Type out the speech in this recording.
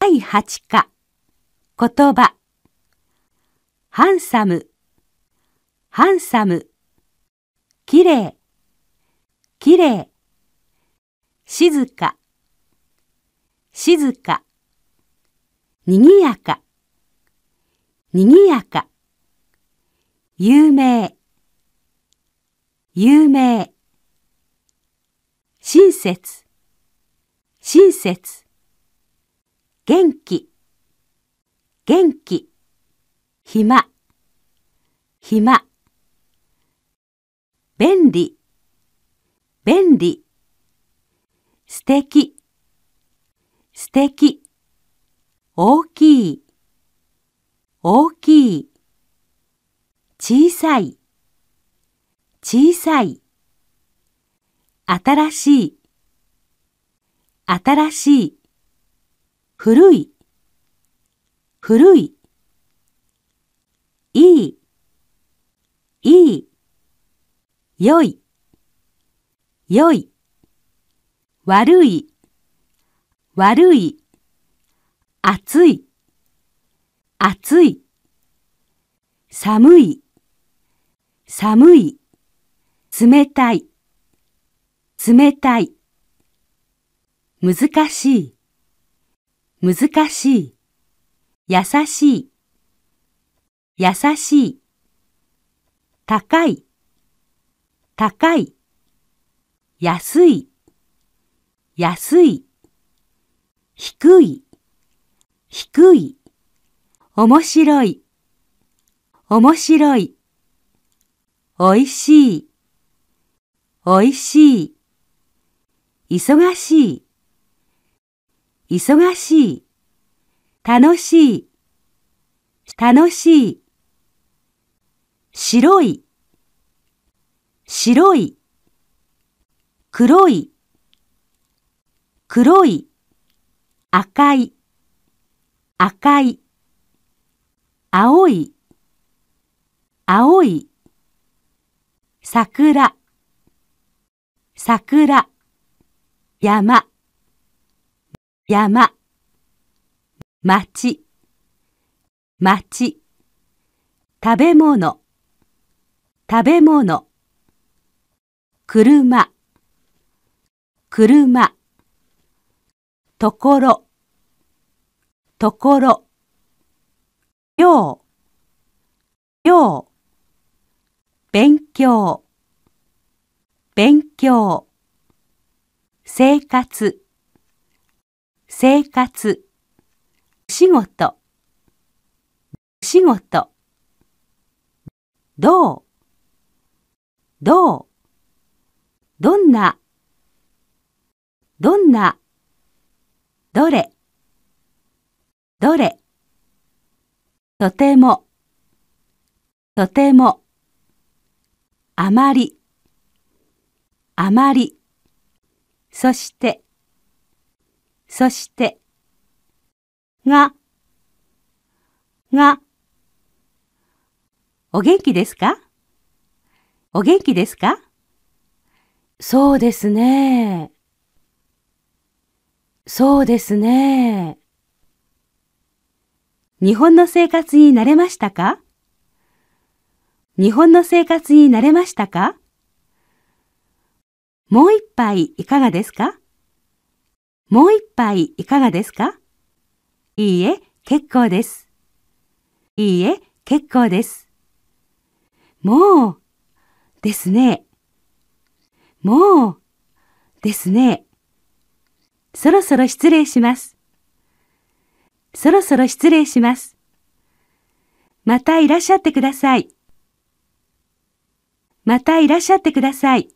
第8課言葉ハンサムハンサムきれいきれい静か静かにぎやかにぎやか有名有名。親切、親切。元気、元気。暇、暇。便利、便利。素敵、素敵。大きい、大きい。小さい。小さい新しい新しい古い古いいいいい良い良い悪い悪い暑い暑い寒い寒い冷たい、冷たい。難しい、難しい。優しい、優しい。高い、高い。安い、安い。低い、低い。面白い、面白い。おいしい。おいしい、忙しい、忙しい、楽しい、楽しい、白い、白い、黒い、黒い、赤い、赤い、青い、青い、桜。桜、山、山、町、町、食べ物、食べ物、車、車、ところ、ところ、よう、よう、勉強。勉強生活生活仕事仕事どうどうどんなどんなどれどれとてもとてもあまりあまりそしてそしてががお元気ですかお元気ですかそうですね。そうですね。日本の生活に慣れましたか日本の生活に慣れましたかもう一杯いかがですかもう一杯いかがですかいいえ、結構です。いいえ、結構です。もう、ですね。もう、ですね。そろそろ失礼します。そろそろ失礼します。またいらっしゃってください。またいらっしゃってください。